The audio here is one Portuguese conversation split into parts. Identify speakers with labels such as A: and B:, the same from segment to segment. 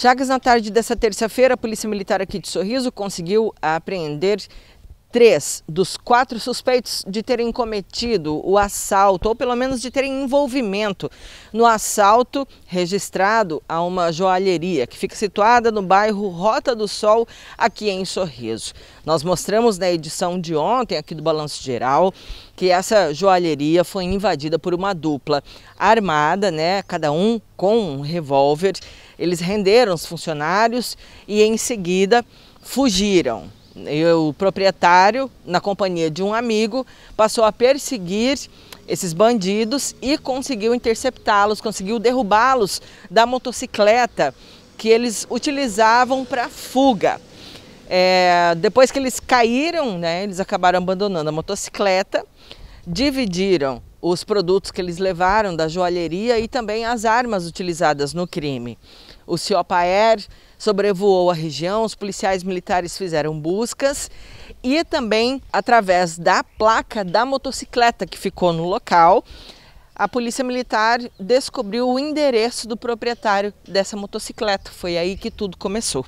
A: Chagas, na tarde dessa terça-feira, a Polícia Militar aqui de Sorriso conseguiu apreender três dos quatro suspeitos de terem cometido o assalto, ou pelo menos de terem envolvimento no assalto registrado a uma joalheria que fica situada no bairro Rota do Sol, aqui em Sorriso. Nós mostramos na edição de ontem, aqui do Balanço Geral, que essa joalheria foi invadida por uma dupla armada, né? Cada um com um revólver. Eles renderam os funcionários e em seguida fugiram. E o proprietário, na companhia de um amigo, passou a perseguir esses bandidos e conseguiu interceptá-los, conseguiu derrubá-los da motocicleta que eles utilizavam para fuga. É, depois que eles caíram, né, eles acabaram abandonando a motocicleta, dividiram os produtos que eles levaram da joalheria e também as armas utilizadas no crime. O Ciopaer sobrevoou a região, os policiais militares fizeram buscas e também através da placa da motocicleta que ficou no local, a polícia militar descobriu o endereço do proprietário dessa motocicleta. Foi aí que tudo começou.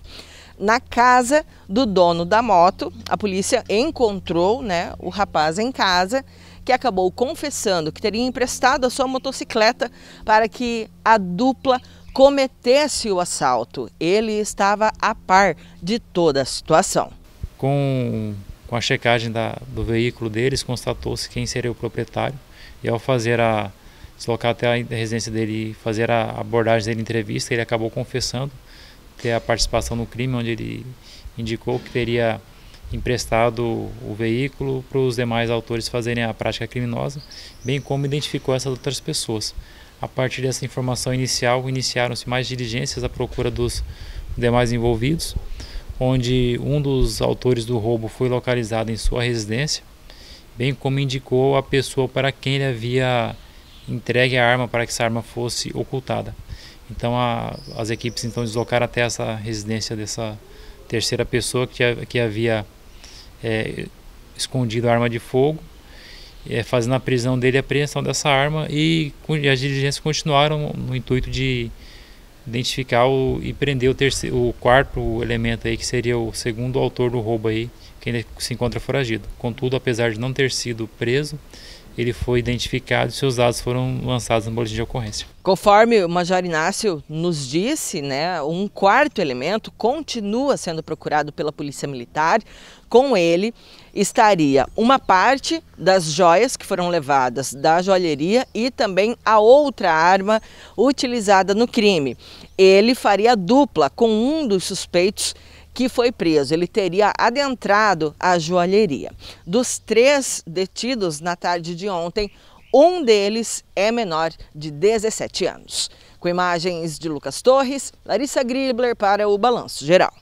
A: Na casa do dono da moto, a polícia encontrou né, o rapaz em casa que acabou confessando que teria emprestado a sua motocicleta para que a dupla cometesse o assalto. Ele estava a par de toda a situação.
B: Com, com a checagem da, do veículo deles, constatou-se quem seria o proprietário. E ao fazer a deslocar até a residência dele e fazer a abordagem dele em entrevista, ele acabou confessando ter a participação no crime, onde ele indicou que teria emprestado o veículo para os demais autores fazerem a prática criminosa, bem como identificou essas outras pessoas. A partir dessa informação inicial, iniciaram-se mais diligências à procura dos demais envolvidos, onde um dos autores do roubo foi localizado em sua residência, bem como indicou a pessoa para quem ele havia entregue a arma para que essa arma fosse ocultada. Então a, as equipes então deslocaram até essa residência dessa terceira pessoa que, que havia é, escondido a arma de fogo é, fazendo a prisão dele a apreensão dessa arma e, e as diligências continuaram no intuito de identificar o, e prender o, terceiro, o quarto elemento aí que seria o segundo autor do roubo aí que ainda se encontra foragido. Contudo, apesar de não ter sido preso, ele foi identificado e seus dados foram lançados no boletim de ocorrência.
A: Conforme o Major Inácio nos disse, né, um quarto elemento continua sendo procurado pela Polícia Militar. Com ele estaria uma parte das joias que foram levadas da joalheria e também a outra arma utilizada no crime. Ele faria dupla com um dos suspeitos que foi preso. Ele teria adentrado a joalheria. Dos três detidos na tarde de ontem, um deles é menor de 17 anos. Com imagens de Lucas Torres, Larissa Gribler para o Balanço Geral.